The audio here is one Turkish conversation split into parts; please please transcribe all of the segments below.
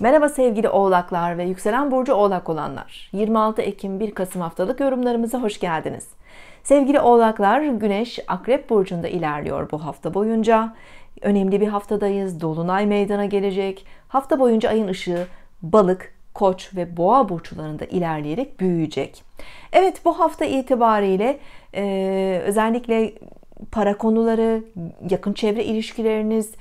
Merhaba sevgili oğlaklar ve yükselen burcu oğlak olanlar. 26 Ekim 1 Kasım haftalık yorumlarımıza hoş geldiniz. Sevgili oğlaklar güneş akrep burcunda ilerliyor bu hafta boyunca. Önemli bir haftadayız. Dolunay meydana gelecek. Hafta boyunca ayın ışığı balık, koç ve boğa burçlarında ilerleyerek büyüyecek. Evet bu hafta itibariyle e, özellikle para konuları, yakın çevre ilişkileriniz,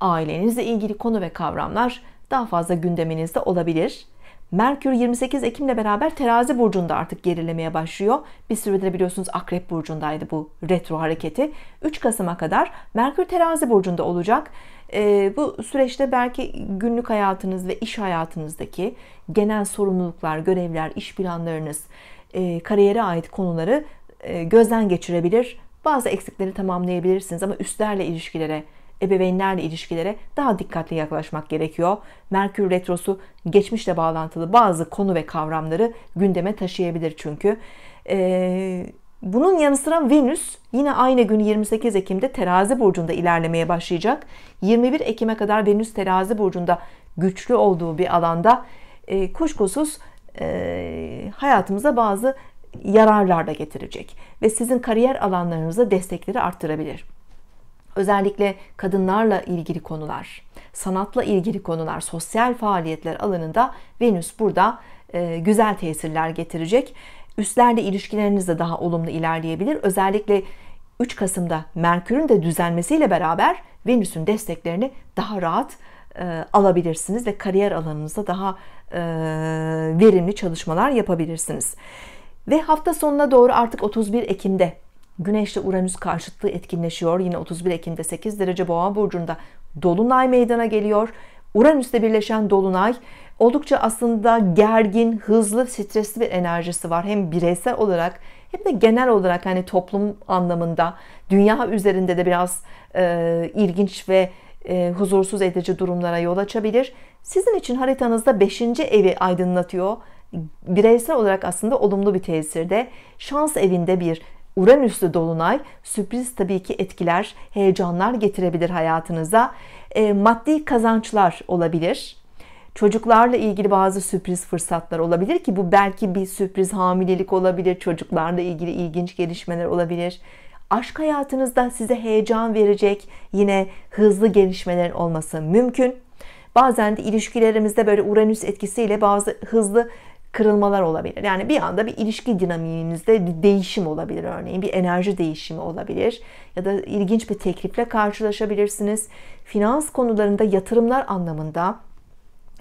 ailenizle ilgili konu ve kavramlar daha fazla gündeminizde olabilir. Merkür 28 Ekim'le beraber terazi burcunda artık gerilemeye başlıyor. Bir süredir biliyorsunuz akrep burcundaydı bu retro hareketi. 3 Kasım'a kadar Merkür terazi burcunda olacak. Ee, bu süreçte belki günlük hayatınız ve iş hayatınızdaki genel sorumluluklar, görevler, iş planlarınız, e, kariyere ait konuları e, gözden geçirebilir. Bazı eksikleri tamamlayabilirsiniz ama üstlerle ilişkilere ebeveynlerle ilişkilere daha dikkatli yaklaşmak gerekiyor. Merkür Retrosu geçmişle bağlantılı bazı konu ve kavramları gündeme taşıyabilir çünkü. Ee, bunun yanı sıra Venüs yine aynı gün 28 Ekim'de terazi burcunda ilerlemeye başlayacak. 21 Ekim'e kadar Venüs terazi burcunda güçlü olduğu bir alanda e, kuşkusuz e, hayatımıza bazı yararlar da getirecek ve sizin kariyer alanlarınıza destekleri arttırabilir. Özellikle kadınlarla ilgili konular, sanatla ilgili konular, sosyal faaliyetler alanında Venüs burada e, güzel tesirler getirecek. Üstlerde ilişkileriniz de daha olumlu ilerleyebilir. Özellikle 3 Kasım'da Merkür'ün de düzelmesiyle beraber Venüs'ün desteklerini daha rahat e, alabilirsiniz ve kariyer alanınızda daha e, verimli çalışmalar yapabilirsiniz. Ve hafta sonuna doğru artık 31 Ekim'de Güneşle Uranüs karşıtlığı etkinleşiyor. Yine 31 Ekim'de 8 derece Boğa burcunda dolunay meydana geliyor. Uranüs'te birleşen dolunay oldukça aslında gergin, hızlı, stresli bir enerjisi var. Hem bireysel olarak hem de genel olarak hani toplum anlamında dünya üzerinde de biraz e, ilginç ve e, huzursuz edici durumlara yol açabilir. Sizin için haritanızda 5. evi aydınlatıyor. Bireysel olarak aslında olumlu bir tesirde. Şans evinde bir Uranüs'lü dolunay sürpriz tabii ki etkiler, heyecanlar getirebilir hayatınıza. E, maddi kazançlar olabilir. Çocuklarla ilgili bazı sürpriz fırsatlar olabilir ki bu belki bir sürpriz hamilelik olabilir. Çocuklarla ilgili ilginç gelişmeler olabilir. Aşk hayatınızda size heyecan verecek yine hızlı gelişmelerin olması mümkün. Bazen de ilişkilerimizde böyle Uranüs etkisiyle bazı hızlı kırılmalar olabilir. Yani bir anda bir ilişki dinamiğimizde bir değişim olabilir örneğin. Bir enerji değişimi olabilir. Ya da ilginç bir teklifle karşılaşabilirsiniz. Finans konularında yatırımlar anlamında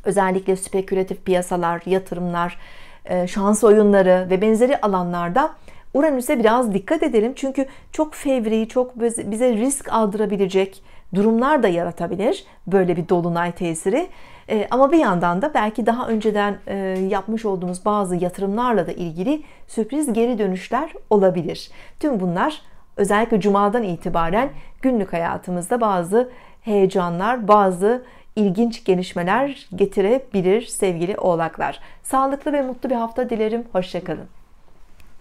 özellikle spekülatif piyasalar, yatırımlar, e, şans oyunları ve benzeri alanlarda Uranüs'e biraz dikkat edelim. Çünkü çok fevri, çok bize risk aldırabilecek durumlar da yaratabilir böyle bir dolunay tesiri. E, ama bir yandan da belki daha önceden e, yapmış olduğumuz bazı yatırımlarla da ilgili sürpriz geri dönüşler olabilir. Tüm bunlar özellikle cumadan itibaren günlük hayatımızda bazı heyecanlar, bazı ilginç gelişmeler getirebilir sevgili oğlaklar. Sağlıklı ve mutlu bir hafta dilerim. Hoşçakalın.